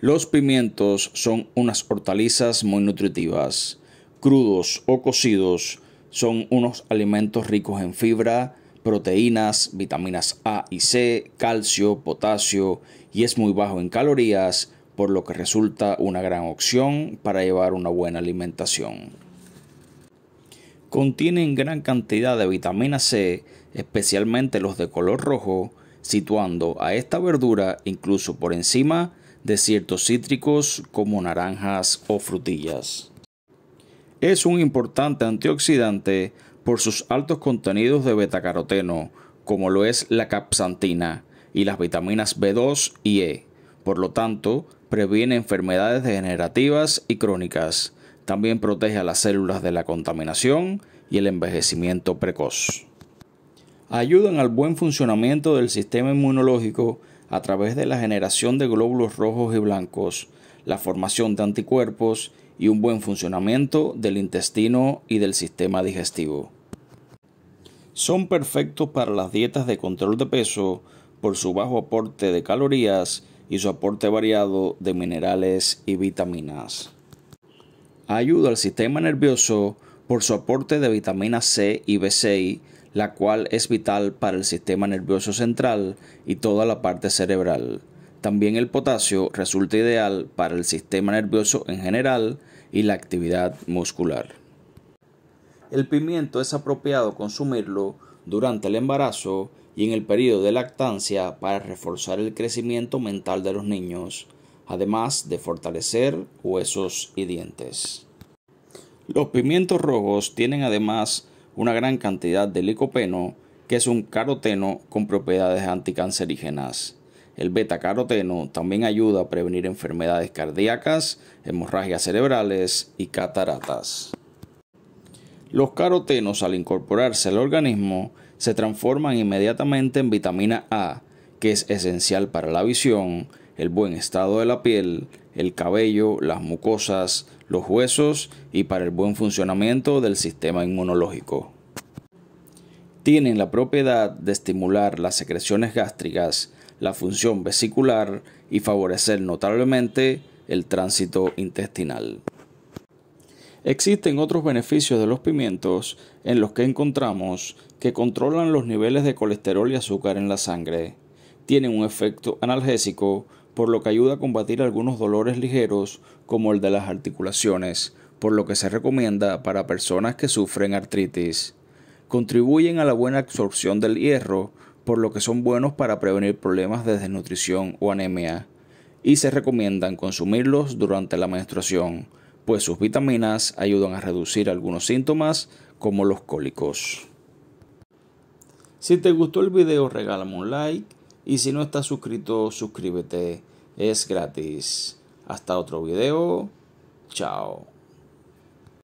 Los pimientos son unas hortalizas muy nutritivas. Crudos o cocidos son unos alimentos ricos en fibra, proteínas, vitaminas A y C, calcio, potasio y es muy bajo en calorías, por lo que resulta una gran opción para llevar una buena alimentación. Contienen gran cantidad de vitamina C, especialmente los de color rojo, situando a esta verdura incluso por encima de ciertos cítricos como naranjas o frutillas. Es un importante antioxidante por sus altos contenidos de betacaroteno, como lo es la capsantina y las vitaminas B2 y E. Por lo tanto, previene enfermedades degenerativas y crónicas. También protege a las células de la contaminación y el envejecimiento precoz. Ayudan al buen funcionamiento del sistema inmunológico a través de la generación de glóbulos rojos y blancos, la formación de anticuerpos y un buen funcionamiento del intestino y del sistema digestivo. Son perfectos para las dietas de control de peso por su bajo aporte de calorías y su aporte variado de minerales y vitaminas. Ayuda al sistema nervioso por su aporte de vitamina C y B6 la cual es vital para el sistema nervioso central y toda la parte cerebral. También el potasio resulta ideal para el sistema nervioso en general y la actividad muscular. El pimiento es apropiado consumirlo durante el embarazo y en el periodo de lactancia para reforzar el crecimiento mental de los niños, además de fortalecer huesos y dientes. Los pimientos rojos tienen además una gran cantidad de licopeno, que es un caroteno con propiedades anticancerígenas. El beta-caroteno también ayuda a prevenir enfermedades cardíacas, hemorragias cerebrales y cataratas. Los carotenos al incorporarse al organismo se transforman inmediatamente en vitamina A, que es esencial para la visión, el buen estado de la piel, el cabello, las mucosas, los huesos y para el buen funcionamiento del sistema inmunológico tienen la propiedad de estimular las secreciones gástricas, la función vesicular y favorecer notablemente el tránsito intestinal. Existen otros beneficios de los pimientos en los que encontramos que controlan los niveles de colesterol y azúcar en la sangre. Tienen un efecto analgésico, por lo que ayuda a combatir algunos dolores ligeros como el de las articulaciones, por lo que se recomienda para personas que sufren artritis. Contribuyen a la buena absorción del hierro, por lo que son buenos para prevenir problemas de desnutrición o anemia, y se recomiendan consumirlos durante la menstruación, pues sus vitaminas ayudan a reducir algunos síntomas como los cólicos. Si te gustó el video regálame un like y si no estás suscrito suscríbete, es gratis. Hasta otro video, chao.